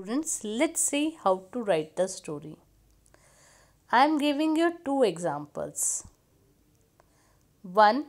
Students, let's see how to write the story. I am giving you two examples. One,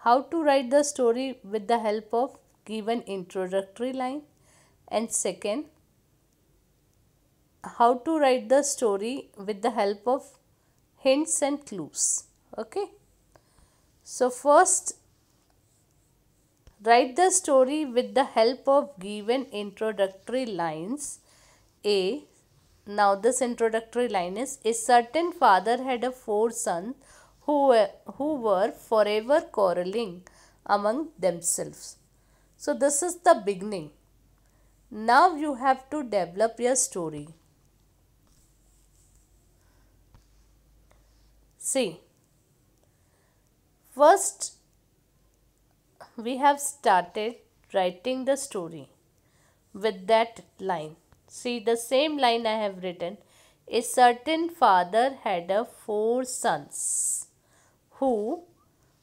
how to write the story with the help of given introductory line and second, how to write the story with the help of hints and clues. Okay. So first Write the story with the help of given introductory lines. A. Now this introductory line is, A certain father had a four sons who were, who were forever quarreling among themselves. So this is the beginning. Now you have to develop your story. See, first we have started writing the story with that line. See the same line I have written. A certain father had a four sons who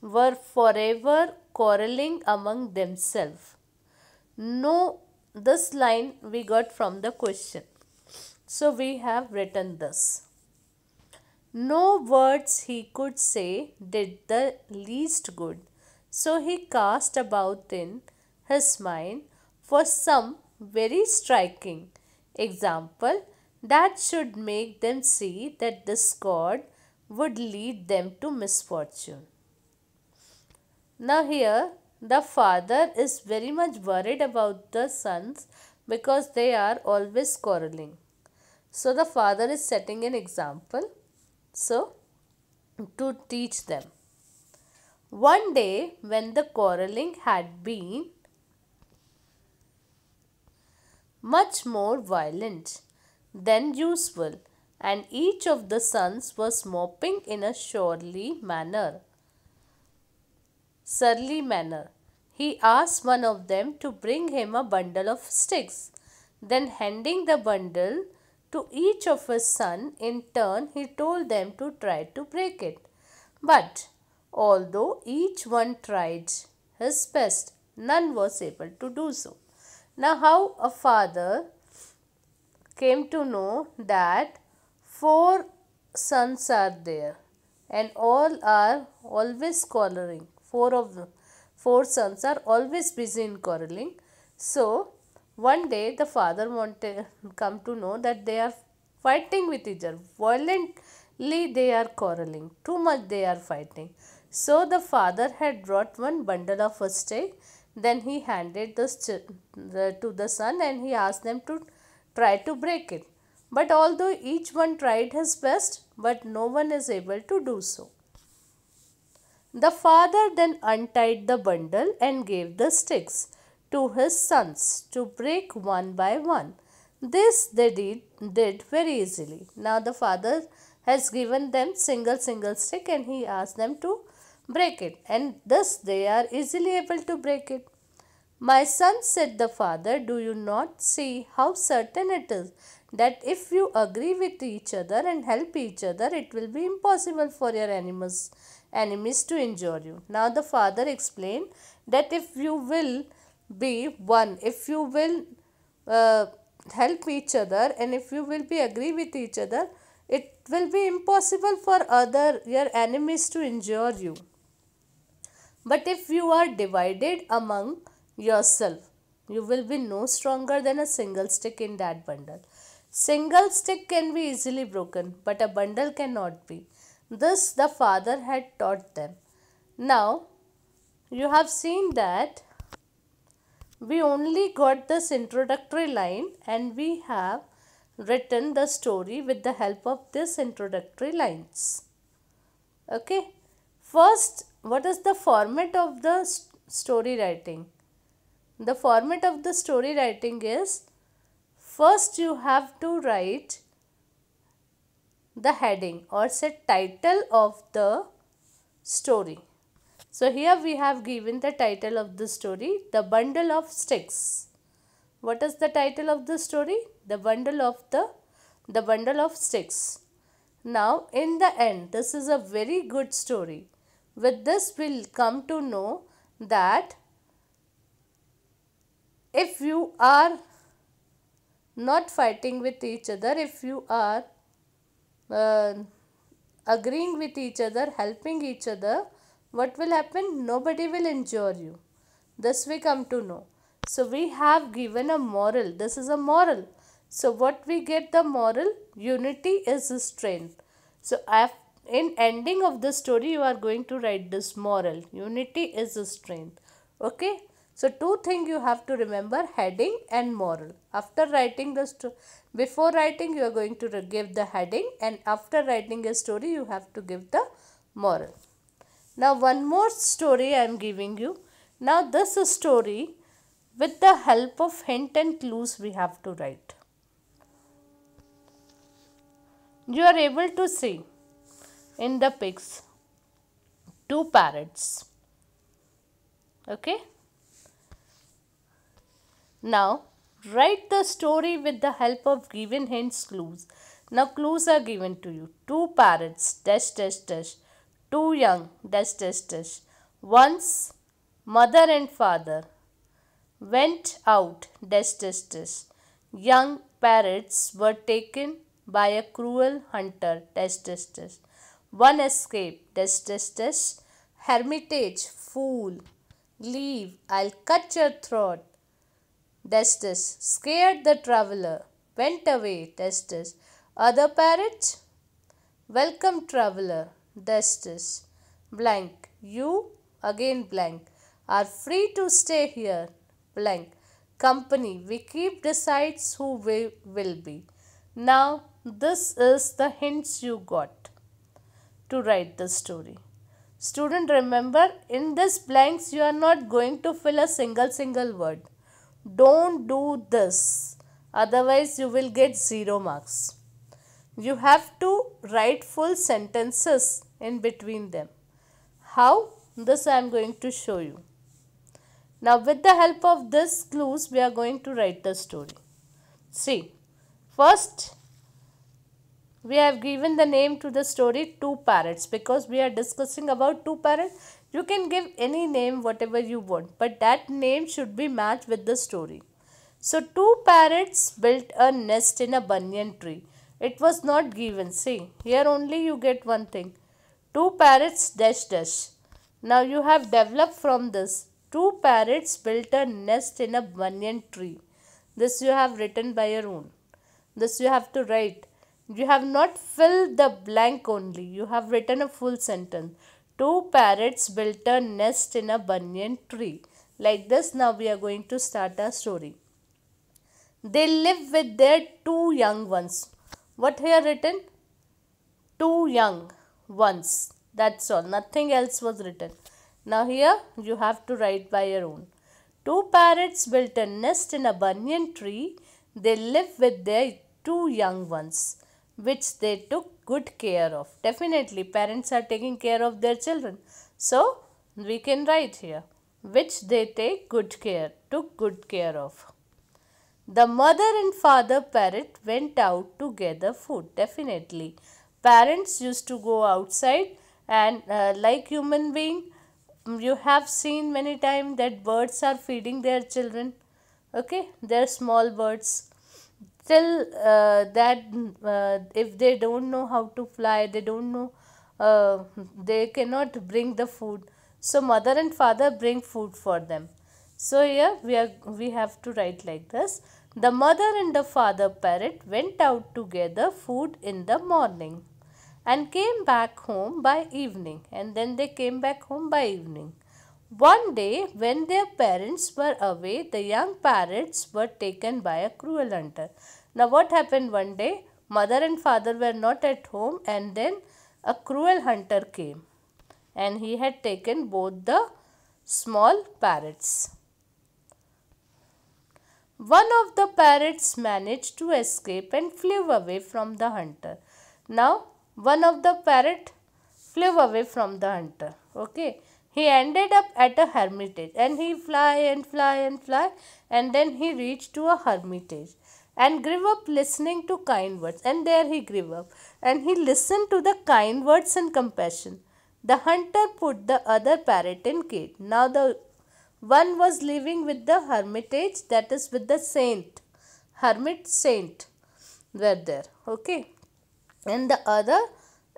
were forever quarreling among themselves. No, this line we got from the question. So we have written this. No words he could say did the least good so he cast about in his mind for some very striking example that should make them see that this God would lead them to misfortune. Now, here the father is very much worried about the sons because they are always quarreling. So, the father is setting an example. So, to teach them. One day, when the quarrelling had been much more violent than usual, and each of the sons was mopping in a surly manner, surly manner, he asked one of them to bring him a bundle of sticks. Then, handing the bundle to each of his son in turn, he told them to try to break it. But Although each one tried his best, none was able to do so. Now, how a father came to know that four sons are there and all are always quarreling. Four of them, four sons are always busy in quarreling. So, one day the father wanted come to know that they are fighting with each other. Violently they are quarreling. Too much they are fighting. So the father had brought one bundle of sticks. Then he handed this to the son and he asked them to try to break it. But although each one tried his best, but no one is able to do so. The father then untied the bundle and gave the sticks to his sons to break one by one. This they did, did very easily. Now the father has given them single single stick and he asked them to break it and thus they are easily able to break it. My son, said the father, do you not see how certain it is that if you agree with each other and help each other, it will be impossible for your enemies, enemies to injure you. Now the father explained that if you will be one, if you will uh, help each other and if you will be agree with each other, it will be impossible for other your enemies to injure you. But if you are divided among yourself, you will be no stronger than a single stick in that bundle. Single stick can be easily broken, but a bundle cannot be. This the father had taught them. Now, you have seen that we only got this introductory line and we have written the story with the help of this introductory lines. Okay. First, what is the format of the st story writing? The format of the story writing is first you have to write the heading or set title of the story. So here we have given the title of the story, the bundle of sticks. What is the title of the story? The bundle of the the bundle of sticks. Now in the end, this is a very good story. With this we will come to know that if you are not fighting with each other, if you are uh, agreeing with each other, helping each other, what will happen? Nobody will injure you. This we come to know. So we have given a moral. This is a moral. So what we get the moral? Unity is strength. So in ending of the story you are going to write this moral unity is strength okay so two thing you have to remember heading and moral after writing the story before writing you are going to give the heading and after writing a story you have to give the moral now one more story i am giving you now this story with the help of hint and clues we have to write you are able to see in the pics two parrots. Okay. Now, write the story with the help of given hints clues. Now, clues are given to you. Two parrots, dash, dash, dash. Two young, dash, dash, dash. Once, mother and father went out, dash, dash, dash. Young parrots were taken by a cruel hunter, dash, dash, dash. One escape. Test, test, Hermitage. Fool. Leave. I'll cut your throat. Destus scared the traveler, went away. Destus, other parrot, welcome traveler. Destus, blank, you again blank, are free to stay here. Blank, company, we keep decides who we will be. Now, this is the hints you got to write the story. Student remember in this blanks you are not going to fill a single single word. Don't do this otherwise you will get 0 marks. You have to write full sentences in between them. How? This I am going to show you. Now with the help of this clues we are going to write the story. See, first we have given the name to the story two parrots because we are discussing about two parrots you can give any name whatever you want but that name should be matched with the story so two parrots built a nest in a banyan tree it was not given see here only you get one thing two parrots dash dash now you have developed from this two parrots built a nest in a banyan tree this you have written by your own this you have to write you have not filled the blank only. You have written a full sentence. Two parrots built a nest in a banyan tree. Like this, now we are going to start our story. They live with their two young ones. What here written? Two young ones. That's all. Nothing else was written. Now here you have to write by your own. Two parrots built a nest in a banyan tree. They live with their two young ones which they took good care of. Definitely parents are taking care of their children. So we can write here which they take good care, took good care of. The mother and father parrot went out to gather food. Definitely parents used to go outside and uh, like human being mm, you have seen many times that birds are feeding their children. Okay, they are small birds still uh, that uh, if they don't know how to fly, they don't know, uh, they cannot bring the food. So mother and father bring food for them. So here we are we have to write like this. The mother and the father parrot went out to gather food in the morning and came back home by evening and then they came back home by evening. One day, when their parents were away, the young parrots were taken by a cruel hunter. Now, what happened one day? Mother and father were not at home, and then a cruel hunter came and he had taken both the small parrots. One of the parrots managed to escape and flew away from the hunter. Now, one of the parrot flew away from the hunter. Okay. He ended up at a hermitage and he fly and fly and fly and then he reached to a hermitage and grew up listening to kind words and there he grew up and he listened to the kind words and compassion. The hunter put the other parrot in cage. Now the one was living with the hermitage that is with the saint. Hermit saint were there. Okay. And the other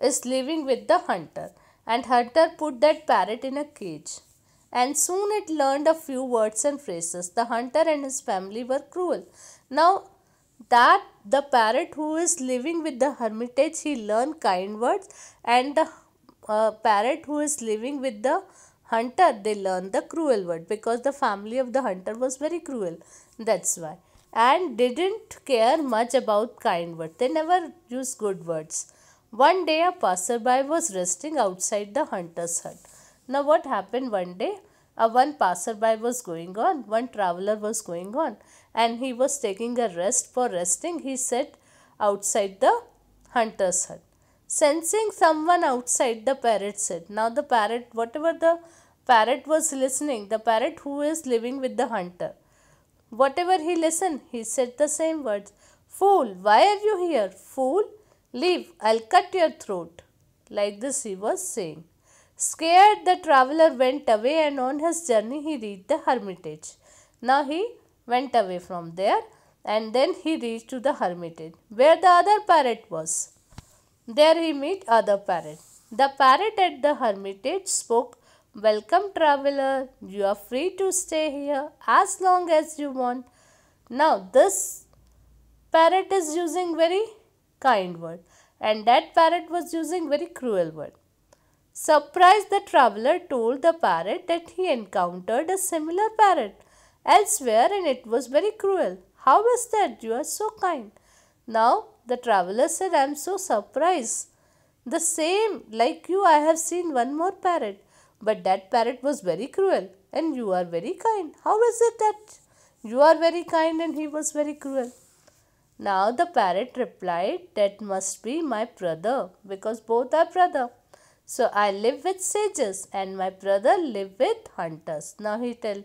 is living with the hunter and Hunter put that parrot in a cage. And soon it learned a few words and phrases. The hunter and his family were cruel. Now that the parrot who is living with the hermitage, he learned kind words and the uh, parrot who is living with the hunter they learn the cruel word because the family of the hunter was very cruel that's why and didn't care much about kind words. they never use good words one day a passerby was resting outside the hunter's hut. Now what happened one day? Uh, one passerby was going on, one traveler was going on and he was taking a rest for resting. He sat outside the hunter's hut. Sensing someone outside, the parrot said. Now the parrot, whatever the parrot was listening, the parrot who is living with the hunter. Whatever he listened, he said the same words. Fool, why are you here? Fool, Leave, I'll cut your throat. Like this he was saying. Scared, the traveler went away and on his journey he reached the hermitage. Now he went away from there and then he reached to the hermitage where the other parrot was. There he met other parrot. The parrot at the hermitage spoke, Welcome traveler, you are free to stay here as long as you want. Now this parrot is using very kind word and that parrot was using very cruel word. Surprised the traveler told the parrot that he encountered a similar parrot elsewhere and it was very cruel. How is that? You are so kind. Now the traveler said, I am so surprised. The same, like you, I have seen one more parrot. But that parrot was very cruel and you are very kind. How is it that you are very kind and he was very cruel? Now the parrot replied, That must be my brother because both are brother. So I live with sages and my brother live with hunters. Now he tell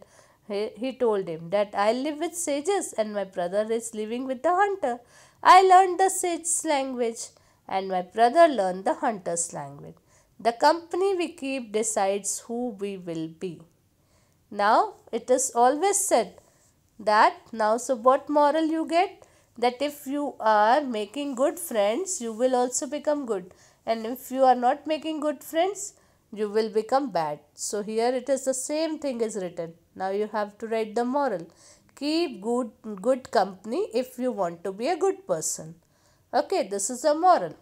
he, he told him that I live with sages and my brother is living with the hunter. I learned the sage's language and my brother learned the hunter's language. The company we keep decides who we will be. Now it is always said that now so what moral you get? that if you are making good friends, you will also become good. And if you are not making good friends, you will become bad. So here it is the same thing is written. Now you have to write the moral. Keep good, good company if you want to be a good person. Okay, this is a moral.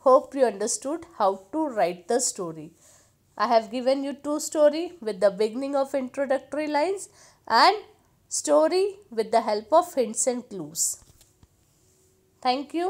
Hope you understood how to write the story. I have given you two story with the beginning of introductory lines and story with the help of hints and clues. Thank you.